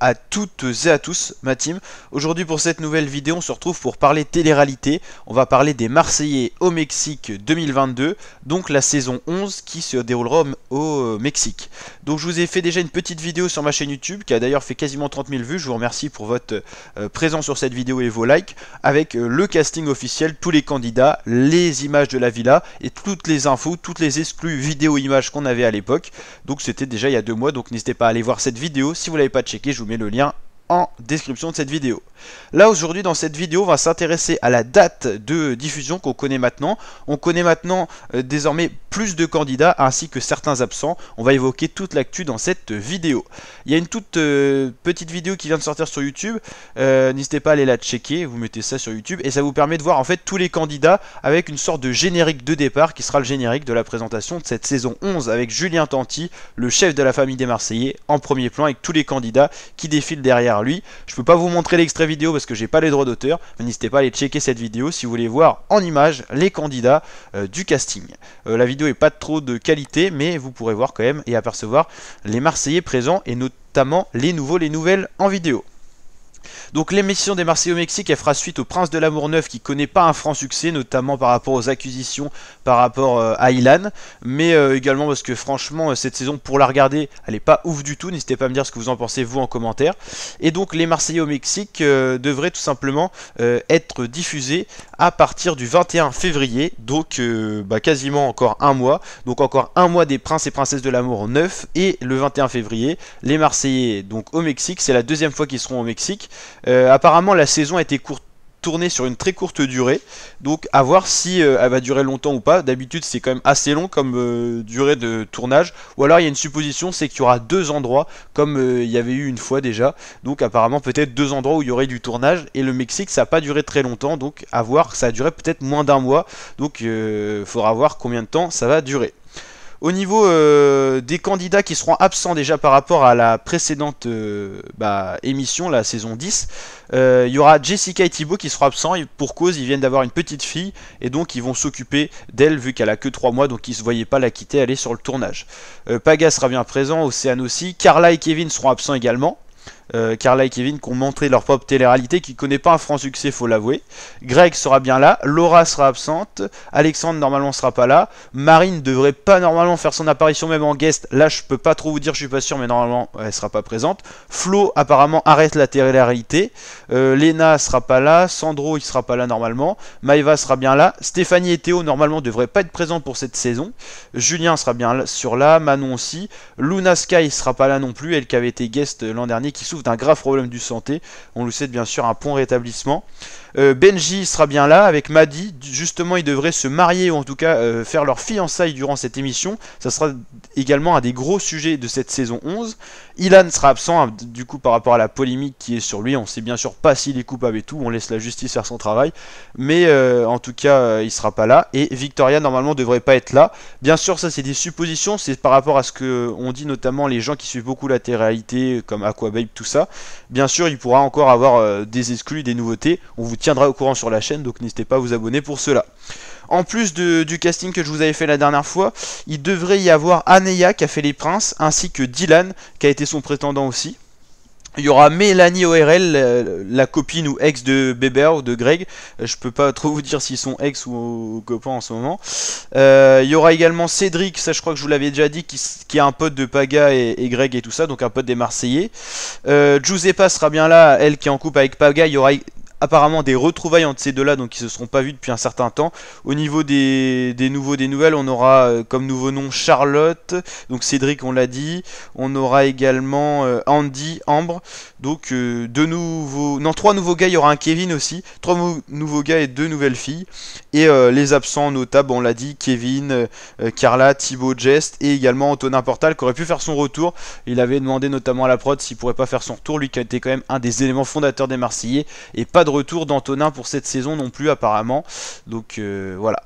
à toutes et à tous, ma team. Aujourd'hui pour cette nouvelle vidéo, on se retrouve pour parler télé-réalité. On va parler des Marseillais au Mexique 2022, donc la saison 11 qui se déroulera au Mexique. Donc je vous ai fait déjà une petite vidéo sur ma chaîne YouTube qui a d'ailleurs fait quasiment 30 000 vues. Je vous remercie pour votre euh, présence sur cette vidéo et vos likes avec euh, le casting officiel, tous les candidats, les images de la villa et toutes les infos, toutes les exclus vidéo-images qu'on avait à l'époque. Donc c'était déjà il y a deux mois, donc n'hésitez pas à aller voir cette vidéo si vous l'avez pas checké je vous mets le lien en description de cette vidéo. Là aujourd'hui dans cette vidéo on va s'intéresser à la date de diffusion qu'on connaît maintenant. On connaît maintenant euh, désormais plus de candidats ainsi que certains absents. On va évoquer toute l'actu dans cette vidéo. Il y a une toute euh, petite vidéo qui vient de sortir sur YouTube. Euh, n'hésitez pas à aller la checker, vous mettez ça sur YouTube et ça vous permet de voir en fait tous les candidats avec une sorte de générique de départ qui sera le générique de la présentation de cette saison 11 avec Julien Tanti, le chef de la famille des Marseillais en premier plan avec tous les candidats qui défilent derrière lui. Je peux pas vous montrer l'extrait vidéo parce que j'ai pas les droits d'auteur. N'hésitez pas à aller checker cette vidéo si vous voulez voir en image les candidats euh, du casting. Euh, la vidéo est pas trop de qualité, mais vous pourrez voir quand même et apercevoir les Marseillais présents et notamment les nouveaux, les nouvelles en vidéo. Donc l'émission des Marseillais au Mexique, elle fera suite au Prince de l'amour neuf qui connaît pas un franc succès, notamment par rapport aux acquisitions, par rapport euh, à Ilan, mais euh, également parce que franchement euh, cette saison pour la regarder, elle est pas ouf du tout. N'hésitez pas à me dire ce que vous en pensez vous en commentaire. Et donc les Marseillais au Mexique devraient tout simplement être diffusés à partir du 21 février, donc bah, quasiment encore un mois. Donc encore un mois des Princes et Princesses de l'amour neuf et le 21 février les Marseillais donc au Mexique. C'est la deuxième fois qu'ils seront au Mexique. Euh, apparemment, la saison a été tournée sur une très courte durée. Donc à voir si euh, elle va durer longtemps ou pas. D'habitude c'est quand même assez long comme euh, durée de tournage. Ou alors il y a une supposition, c'est qu'il y aura deux endroits, comme il y avait eu une fois déjà. Donc apparemment peut-être deux endroits où il y aurait du tournage. Et le Mexique ça n'a pas duré très longtemps. Donc à voir, ça a duré peut-être moins d'un mois. Donc il faudra voir combien de temps ça va durer. Au niveau euh, des candidats qui seront absents déjà par rapport à la précédente euh, bah, émission, la saison 10, euh, il y aura Jessica et Thibaut qui seront absents pour cause ils viennent d'avoir une petite fille et donc ils vont s'occuper d'elle vu qu'elle a que 3 mois donc ils ne se voyaient pas la quitter, aller sur le tournage. Paga sera bien présent, Océane aussi, Carla et Kevin seront absents également. Euh, Carla et Kevin qui ont montré leur propre télé-réalité, qui connaît pas un franc succès, faut l'avouer. Greg sera bien là, Laura sera absente, Alexandre normalement sera pas là, Marine devrait pas normalement faire son apparition même en guest, là je peux pas trop vous dire, je suis pas sûr, mais normalement elle sera pas présente. Flo apparemment arrête la télé-réalité, euh, Lena sera pas là, Sandro il sera pas là normalement, Maeva sera bien là, Stéphanie et Théo normalement devraient pas être présents pour cette saison, Julien sera bien sur là, Manon aussi, Luna Sky sera pas là non plus, elle qui avait été guest l'an dernier, qui d'un grave problème de santé. On lui sait bien sûr un point rétablissement. Euh, Benji sera bien là avec Maddy. Justement, ils devraient se marier ou en tout cas euh, faire leur fiançailles durant cette émission. Ça sera également un des gros sujets de cette saison 11. Ilan sera absent hein, du coup par rapport à la polémique qui est sur lui. On sait bien sûr pas s'il est coupable et tout. On laisse la justice faire son travail. Mais euh, en tout cas, il sera pas là. Et Victoria normalement devrait pas être là. Bien sûr, ça c'est des suppositions. C'est par rapport à ce que on dit notamment les gens qui suivent beaucoup la télé-réalité comme Aquababe, tout ça. Bien sûr, il pourra encore avoir des exclus, des nouveautés. On vous tiendra au courant sur la chaîne, donc n'hésitez pas à vous abonner pour cela. En plus du casting que je vous avais fait la dernière fois, il devrait y avoir Aneya qui a fait Les Princes, ainsi que Dylan qui a été son prétendant aussi. Il y aura Mélanie ORL, la copine ou ex de Bébert ou de Greg. Euh, je peux pas trop vous dire s'ils sont ex ou copains en ce moment. Euh, il y aura également Cédric, ça je crois que je vous l'avais déjà dit, qui, qui, est un pote de Paga et, Greg et tout ça, donc un pote des Marseillais. Euh, Giuseppa sera bien là, elle qui est en couple avec Paga. Il y aura apparemment des retrouvailles entre ces deux-là, donc ils se seront pas vus depuis un certain temps. Au niveau des, nouveaux, des nouvelles, on aura euh, comme nouveau nom Charlotte, donc Cédric, on l'a dit. On aura également euh, Andy, Ambre, donc euh, deux nouveaux, non trois nouveaux gars. Il y aura un Kevin aussi, trois nouveaux gars et deux nouvelles filles. Et les absents notables, on l'a dit, Kevin, Carla, Thibaut, Jest et également Antonin Portal qui aurait pu faire son retour. Il avait demandé notamment à la prod s'il pourrait pas faire son retour, lui qui a été quand même un des éléments fondateurs des Marseillais et pas de retour d'Antonin pour cette saison non plus apparemment. Donc euh, voilà.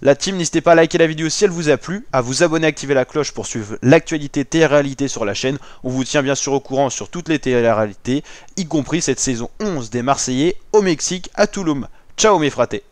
La team, n'hésitez pas à liker la vidéo si elle vous a plu, à vous abonner, activer la cloche pour suivre l'actualité télé-réalité sur la chaîne. On vous tient bien sûr au courant sur toutes les télé-réalités, y compris cette saison 11 des Marseillais au Mexique à Tulum. Ciao mes fratés